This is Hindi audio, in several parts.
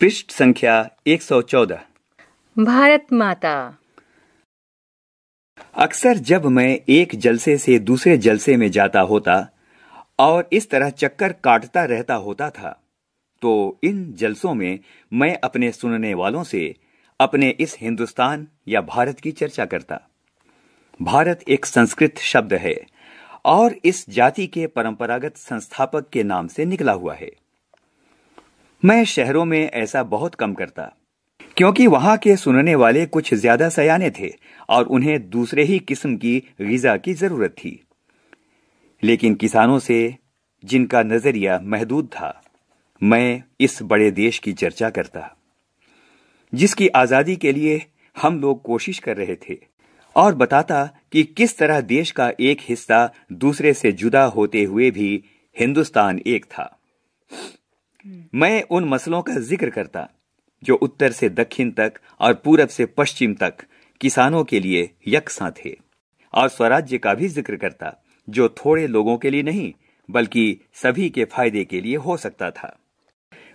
पृष्ठ संख्या 114 भारत माता अक्सर जब मैं एक जलसे से दूसरे जलसे में जाता होता और इस तरह चक्कर काटता रहता होता था तो इन जलसों में मैं अपने सुनने वालों से अपने इस हिंदुस्तान या भारत की चर्चा करता भारत एक संस्कृत शब्द है और इस जाति के परंपरागत संस्थापक के नाम से निकला हुआ है मैं शहरों में ऐसा बहुत कम करता क्योंकि वहां के सुनने वाले कुछ ज्यादा सयाने थे और उन्हें दूसरे ही किस्म की गजा की जरूरत थी लेकिन किसानों से जिनका नजरिया महदूद था मैं इस बड़े देश की चर्चा करता जिसकी आजादी के लिए हम लोग कोशिश कर रहे थे और बताता कि किस तरह देश का एक हिस्सा दूसरे से जुदा होते हुए भी हिंदुस्तान एक था मैं उन मसलों का जिक्र करता जो उत्तर से दक्षिण तक और पूरब से पश्चिम तक किसानों के लिए यकसा थे और स्वराज्य का भी जिक्र करता जो थोड़े लोगों के लिए नहीं बल्कि सभी के फायदे के लिए हो सकता था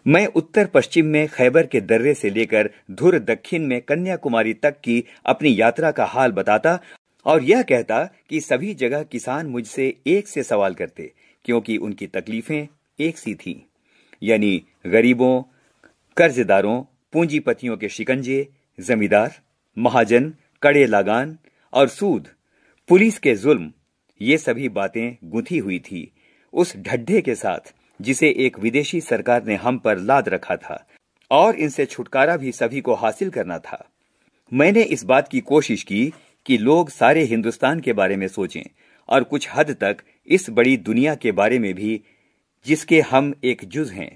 मैं उत्तर पश्चिम में खैबर के दर्रे से लेकर धुर दक्षिण में कन्याकुमारी तक की अपनी यात्रा का हाल बताता और यह कहता कि सभी जगह किसान मुझसे एक से सवाल करते क्योंकि उनकी तकलीफें एक सी थीं। यानी गरीबों कर्जदारों पूंजीपतियों के शिकंजे जमींदार महाजन कड़े लागान और सूद पुलिस के जुल्म ये सभी बातें गुथी हुई थी उस ढड्ढे के साथ जिसे एक विदेशी सरकार ने हम पर लाद रखा था और इनसे छुटकारा भी सभी को हासिल करना था मैंने इस बात की कोशिश की कि लोग सारे हिंदुस्तान के बारे में सोचें और कुछ हद तक इस बड़ी दुनिया के बारे में भी जिसके हम एक जुज हैं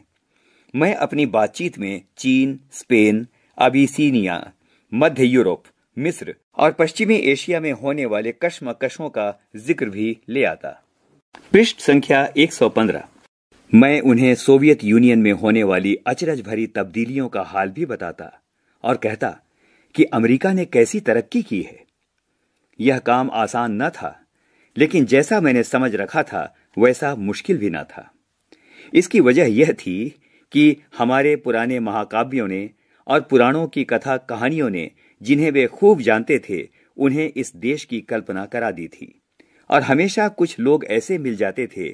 मैं अपनी बातचीत में चीन स्पेन अबिसीनिया मध्य यूरोप मिस्र और पश्चिमी एशिया में होने वाले कश्मकशों का जिक्र भी ले आता पृष्ठ संख्या 115 मैं उन्हें सोवियत यूनियन में होने वाली अचरज भरी तब्दीलियों का हाल भी बताता और कहता कि अमेरिका ने कैसी तरक्की की है यह काम आसान न था लेकिन जैसा मैंने समझ रखा था वैसा मुश्किल भी न था इसकी वजह यह थी कि हमारे पुराने महाकाव्यों ने और पुराणों की कथा कहानियों ने जिन्हें वे खूब जानते थे उन्हें इस देश की कल्पना करा दी थी और हमेशा कुछ लोग ऐसे मिल जाते थे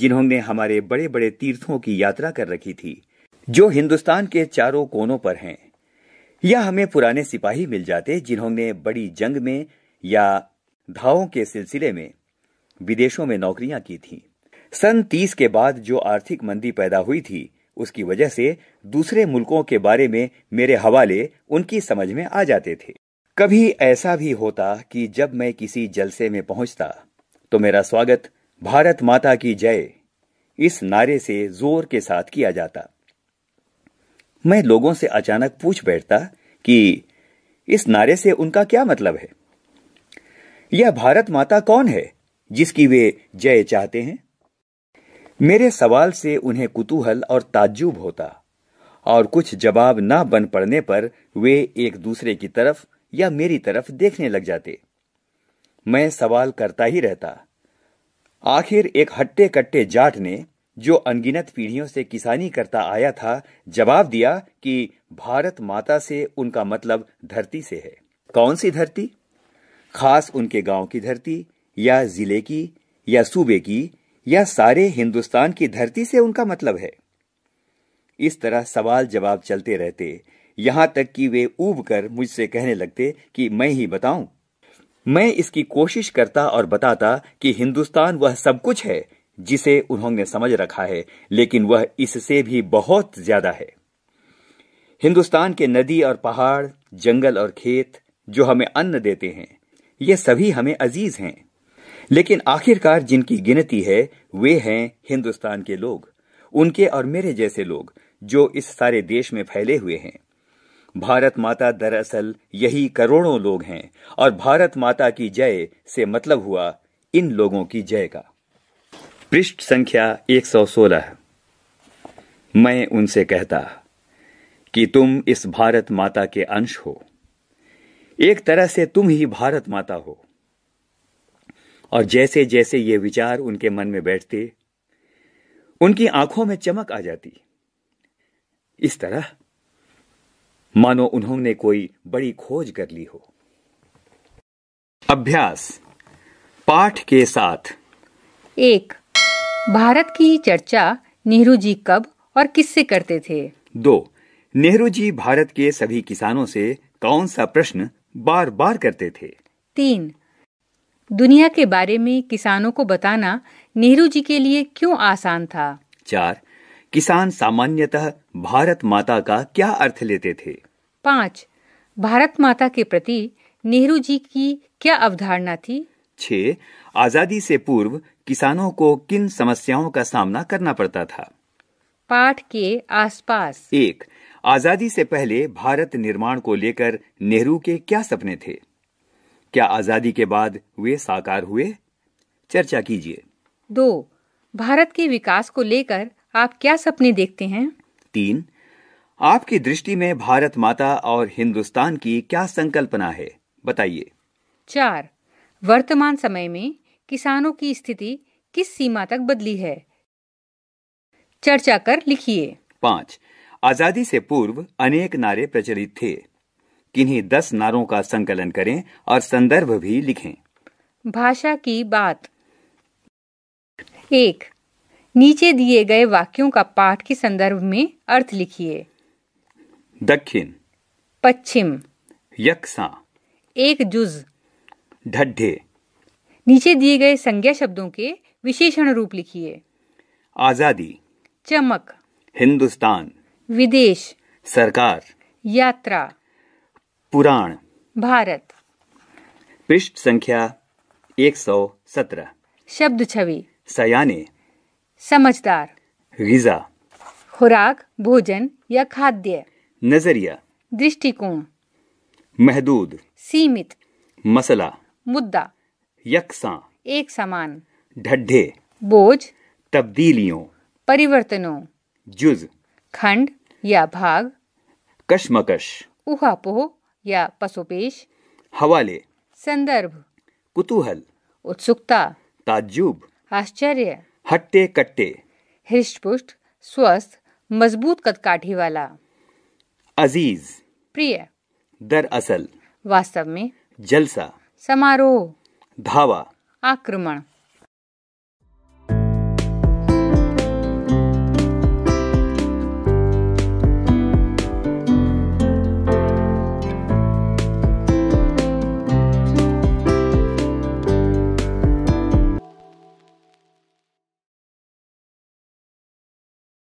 जिन्होंने हमारे बड़े बड़े तीर्थों की यात्रा कर रखी थी जो हिंदुस्तान के चारों कोनों पर हैं या हमें पुराने सिपाही मिल जाते जिन्होंने बड़ी जंग में या धावों के सिलसिले में विदेशों में नौकरियां की थीं सन तीस के बाद जो आर्थिक मंदी पैदा हुई थी उसकी वजह से दूसरे मुल्कों के बारे में मेरे हवाले उनकी समझ में आ जाते थे कभी ऐसा भी होता कि जब मैं किसी जलसे में पहुंचता तो मेरा स्वागत भारत माता की जय इस नारे से जोर के साथ किया जाता मैं लोगों से अचानक पूछ बैठता कि इस नारे से उनका क्या मतलब है यह भारत माता कौन है जिसकी वे जय चाहते हैं मेरे सवाल से उन्हें कुतूहल और ताज्जुब होता और कुछ जवाब ना बन पड़ने पर वे एक दूसरे की तरफ या मेरी तरफ देखने लग जाते मैं सवाल करता ही रहता आखिर एक हट्टे कट्टे जाट ने जो अनगिनत पीढ़ियों से किसानी करता आया था जवाब दिया कि भारत माता से उनका मतलब धरती से है कौन सी धरती खास उनके गांव की धरती या जिले की या सूबे की या सारे हिंदुस्तान की धरती से उनका मतलब है इस तरह सवाल जवाब चलते रहते यहां तक कि वे ऊब कर मुझसे कहने लगते कि मैं ही बताऊं मैं इसकी कोशिश करता और बताता कि हिंदुस्तान वह सब कुछ है जिसे उन्होंने समझ रखा है लेकिन वह इससे भी बहुत ज्यादा है हिंदुस्तान के नदी और पहाड़ जंगल और खेत जो हमें अन्न देते हैं ये सभी हमें अजीज हैं लेकिन आखिरकार जिनकी गिनती है वे हैं हिंदुस्तान के लोग उनके और मेरे जैसे लोग जो इस सारे देश में फैले हुए हैं भारत माता दरअसल यही करोड़ों लोग हैं और भारत माता की जय से मतलब हुआ इन लोगों की जय का पृष्ठ संख्या 116 मैं उनसे कहता कि तुम इस भारत माता के अंश हो एक तरह से तुम ही भारत माता हो और जैसे जैसे ये विचार उनके मन में बैठते उनकी आंखों में चमक आ जाती इस तरह मानो उन्होंने कोई बड़ी खोज कर ली हो अभ्यास पाठ के साथ एक भारत की चर्चा नेहरू जी कब और किससे करते थे दो नेहरू जी भारत के सभी किसानों से कौन सा प्रश्न बार बार करते थे तीन दुनिया के बारे में किसानों को बताना नेहरू जी के लिए क्यों आसान था चार किसान सामान्यतः भारत माता का क्या अर्थ लेते थे पाँच भारत माता के प्रति नेहरू जी की क्या अवधारणा थी छः आजादी से पूर्व किसानों को किन समस्याओं का सामना करना पड़ता था पाठ के आसपास एक आजादी से पहले भारत निर्माण को लेकर नेहरू के क्या सपने थे क्या आजादी के बाद वे साकार हुए चर्चा कीजिए दो भारत के विकास को लेकर आप क्या सपने देखते हैं तीन आपकी दृष्टि में भारत माता और हिंदुस्तान की क्या संकल्पना है बताइए चार वर्तमान समय में किसानों की स्थिति किस सीमा तक बदली है चर्चा कर लिखिए पाँच आजादी से पूर्व अनेक नारे प्रचलित थे किन्हीं दस नारों का संकलन करें और संदर्भ भी लिखें भाषा की बात एक नीचे दिए गए वाक्यों का पाठ के संदर्भ में अर्थ लिखिए दक्षिण पश्चिम यक्षा एक जुज ढड्ढे नीचे दिए गए संज्ञा शब्दों के विशेषण रूप लिखिए आजादी चमक हिंदुस्तान विदेश सरकार यात्रा पुराण भारत पृष्ठ संख्या 117 शब्द छवि सयाने समझदार गीजा खुराक भोजन या खाद्य नजरिया दृष्टिकोण महदूद सीमित मसला मुद्दा यकसा एक समान ढड्ढे बोझ तब्दीलियों परिवर्तनों जुज खंड या भाग कशमकश उहापोह या पशुपेश हवाले संदर्भ कुतूहल उत्सुकता ताज्जुब आश्चर्य हट्टे कट्टे हृष्टपुष्ट स्वस्थ मजबूत कदकाठी वाला अजीज प्रिय दरअसल वास्तव में जलसा समारोह धावा आक्रमण